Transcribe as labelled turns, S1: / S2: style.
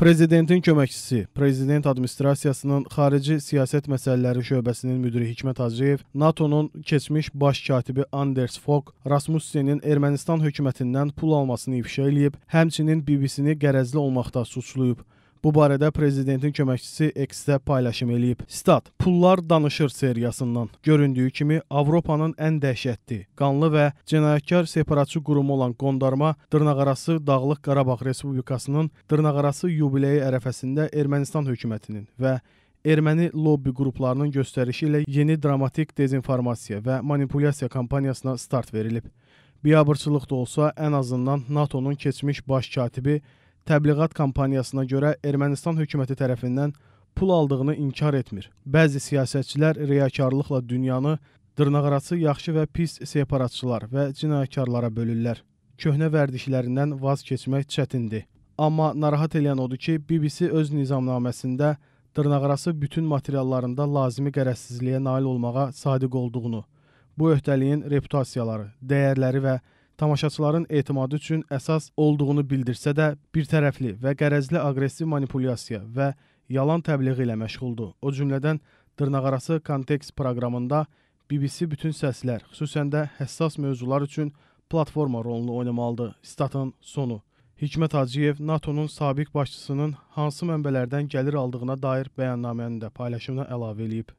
S1: Prezidentin köməkçisi, Prezident Administrasiyasının Xarici Siyasət Məsələləri Şöbəsinin müdiri Hikmət Hacıyev, NATO-nun keçmiş baş katibi Anders Fogg Rasmussenin Ermənistan hökumətindən pul almasını ifşa eləyib, həmçinin BBC-ni qərəzli olmaqda suçlayıb. Bu barədə prezidentin köməkçisi X-də paylaşım eləyib. Stat: Pullar danışır seriyasından göründüyü kimi Avropanın ən dəhşətli, qanlı və cinayətkar separatçı qurumu olan qondarma dırnaqarası Dağlıq Qarabağ Respublikasının dırnaqarası yubileyi ərəfəsində Ermənistan hökumətinin və erməni lobbi qruplarının göstərişi ilə yeni dramatik dezinformasiya və manipulyasiya kampaniyasına start verilib. Biabırçılıq da olsa, ən azından NATO-nun keçmiş baş katibi təbliğat kampaniyasına görə Ermənistan hökuməti tərəfindən pul aldığını inkar etmir. Bəzi siyasətçilər riyakarlıqla dünyanı dırnaqarası yaxşı və pis separatçılar və cinayətkarlara bölürlər. Köhnə vərdişlərindən vaz keçmək çətindir. Amma narahat eləyən odur ki, BBC öz nizamnaməsində dırnaqarası bütün materiallarında lazımi qərəzsizliyə nail olmağa sadiq olduğunu, bu öhdəliyin reputasiyaları, dəyərləri və tamaşaçıların etimadı üçün əsas olduğunu bildirsə də, bir tərəfli və qərəzli aqressiv manipulyasiya və yalan təbliği ilə məşğuldur. O cümlədən dırnaqarası kontekst proqramında BBC bütün səslər, xüsusən də həssas mövzular üçün platforma rolunu oynamalıdır. Statın sonu. Hikmət Hacıyev NATO-nun sabiq başçısının hansı mənbələrdən gəlir aldığına dair bəyannaməni də paylaşımına əlavə eləyib.